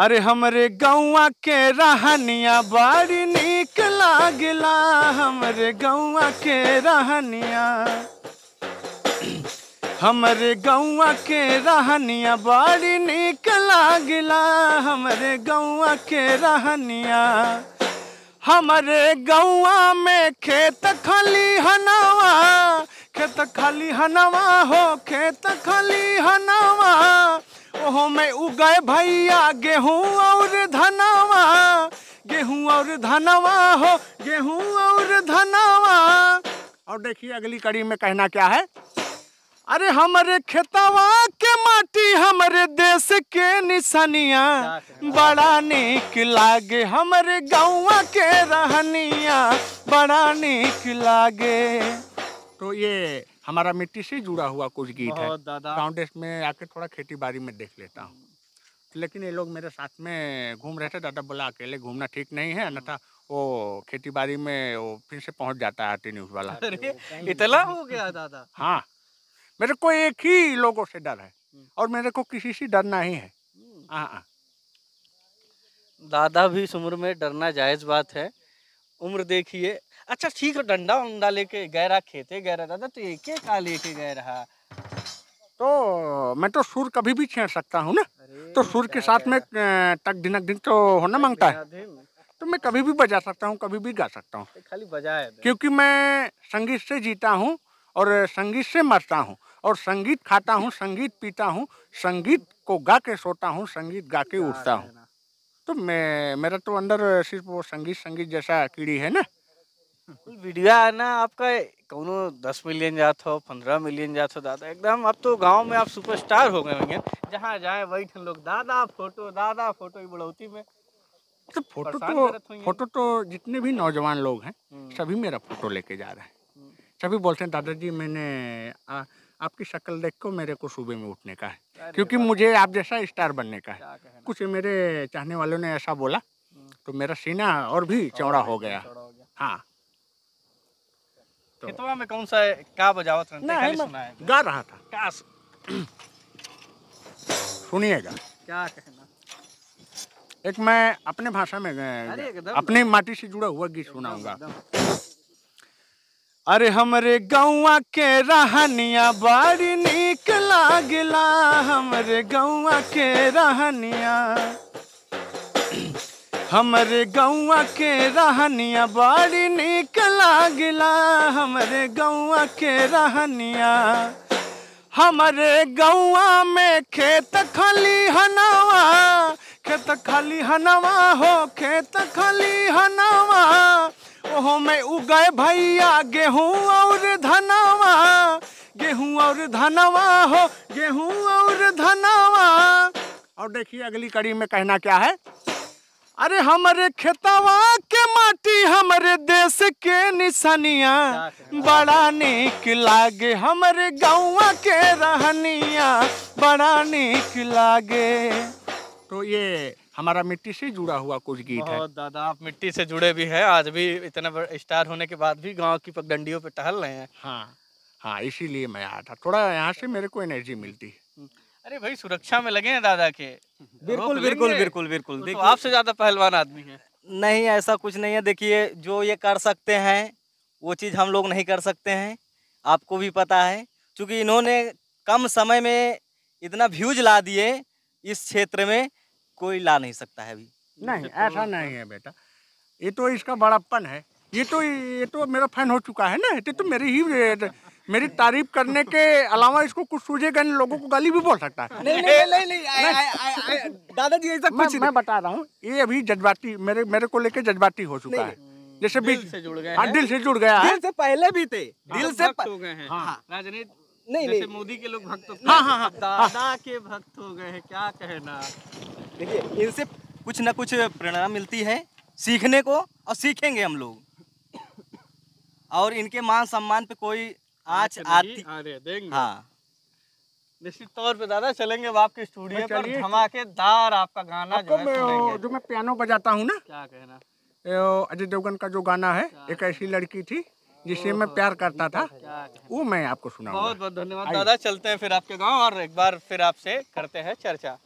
अरे हमरे गौआ के रहनिया बड़ी निक लागला हमरे गौआ के रहनिया हमरे गौआ के रहनिया बड़ी निक लागला हमरे गौआ के रहनिया हमरे गौआ में खेत खाली हनावा खेत खाली हनवा हो खेत खाली हनावा गेहूं में उगए भैया गेहूं और धनवा गेहूं और धनवा हो गेहूं और धनवा और देखिए अगली कड़ी में कहना क्या है अरे हमारे खेतवा के माटी हमारे देश के निशानिया बड़ा निक लागे हमारे गाँव के रहनिया बड़ा निक लागे तो ये हमारा मिट्टी से जुड़ा हुआ कुछ गीत है फाउंडेशन में आके थोड़ा खेती बाड़ी में देख लेता हूँ हम्म। लेकिन ये लोग मेरे साथ में घूम रहे थे दादा बोला अकेले घूमना ठीक नहीं है हम्म। अन्यथा वो खेती बाड़ी में वो फिर से पहुंच जाता है आरती न्यूज वाला इतना हो गया दादा हाँ मेरे को एक ही लोगों से डर है हम्म। और मेरे को किसी से डरना ही है हाँ, हाँ दादा भी इस उम्र में डरना जायज़ बात है उम्र देखिए अच्छा ठीक है डंडा उंडा लेके गहरा खेते गहरा दादा तो एक एक का लेके गए रहा तो मैं तो सुर कभी भी छेड़ सकता हूँ ना तो सुर के साथ में टक दिनक दिन तो होना मांगता है तो मैं कभी भी बजा सकता हूँ कभी भी गा सकता हूँ खाली बजा है क्योंकि मैं संगीत से जीता हूँ और संगीत से मरता हूँ और संगीत खाता हूँ संगीत पीता हूँ संगीत को गा के सोता हूँ संगीत गा के उठता हूँ तो मैं मेरा तो अंदर सिर्फ वो संगीत संगीत जैसा कीड़ी है ना वीडियो है ना आपका कौनो दस मिलियन जात हो पंद्रह मिलियन जात हो दादा एकदम अब तो गांव में आप सुपरस्टार हो गए होंगे जहाँ जाए वही थे लोग दादा फोटो दादा फोटो बढ़ोती में तो फोटो तो फोटो तो जितने भी नौजवान लोग हैं हम्म। सभी मेरा फोटो लेके जा रहे हैं हम्म। सभी बोलते हैं दादाजी मैंने आ, आपकी शक्ल देख को मेरे को सुबह में उठने का है क्योंकि मुझे आप जैसा स्टार बनने का है कुछ मेरे चाहने वालों ने ऐसा बोला हम्म। तो मेरा सीना और भी चौड़ा हो गया हाँ तो में कौन सा का बजावत सुना है गा रहा था सुनिएगा क्या कहना एक मैं अपने भाषा में अपनी माटी से जुड़ा हुआ गीत सुनाऊंगा अरे हमरे गौवा के रहनिया बड़ी निक लागला हमरे गौवा के रहनिया हमरे गौवा के रहनिया बड़ी निक लागला हमरे गौवा के रहनिया हमारे गौवा में खेत खाली हनावा खेत खाली हनवा हो खेत खाली हनावा ओहो मैं उगाए भैया गेहूँ और धनवा गेहूं और धनवा हो गेहूं और धनवा और देखिए अगली कड़ी में कहना क्या है अरे हमारे खेतवा के माटी हमारे देश के निशानिया बड़ा निक लागे हमारे गाँव के रहनिया बड़ा निक लागे तो ये हमारा मिट्टी से जुड़ा हुआ कुछ गीत है दादा आप मिट्टी से जुड़े भी हैं आज भी इतने स्टार होने के बाद भी गाँव की पगडंडियों पे टहल रहे हैं हाँ हाँ इसीलिए मैं आया था थोड़ा यहाँ से मेरे को एनर्जी मिलती है हम्म, अरे भाई सुरक्षा में लगे हैं दादा के बिल्कुल बिल्कुल बिल्कुल बिल्कुल तो आपसे ज्यादा पहलवान आदमी है नहीं ऐसा कुछ नहीं है देखिए जो ये कर सकते हैं वो चीज़ हम लोग नहीं कर सकते हैं आपको भी पता है क्योंकि इन्होंने कम समय में इतना व्यूज ला दिए इस क्षेत्र में कोई ला नहीं सकता है अभी नहीं तो तो ऐसा नहीं है बेटा ये तो इसका बड़ापन है ये तो ये तो मेरा फैन हो चुका है ना ये तो मेरी ही तो मेरी तारीफ करने के अलावा इसको कुछ सूझेगा गए लोगों को गाली भी बोल सकता है नहीं नहीं नहीं, नहीं दादाजी ऐसा कुछ मैं बता रहा हूँ ये अभी जज्बाती मेरे मेरे को लेके जज्बाती हो चुका है जैसे भी से जुड़ गए हाँ दिल से जुड़ गया दिल से पहले भी थे हाँ, दिल से हो गए हैं हाँ। हाँ, नहीं नहीं मोदी के लोग भक्त हाँ हाँ दादा के भक्त हो गए हैं क्या कहना देखिए इनसे कुछ ना कुछ प्रेरणा मिलती है सीखने को और सीखेंगे हम लोग और इनके मान सम्मान पे कोई आज अच्छा, आती हाँ निश्चित तौर पे दादा चलेंगे आपके स्टूडियो पर धमाकेदार आपका गाना जो है मैं, जो मैं पियानो बजाता हूँ ना क्या कहना अजय देवगन का जो गाना है एक ऐसी लड़की थी जिसे मैं प्यार करता था वो मैं आपको सुना बहुत बहुत धन्यवाद दादा चलते हैं फिर आपके गांव और एक बार फिर आपसे करते हैं चर्चा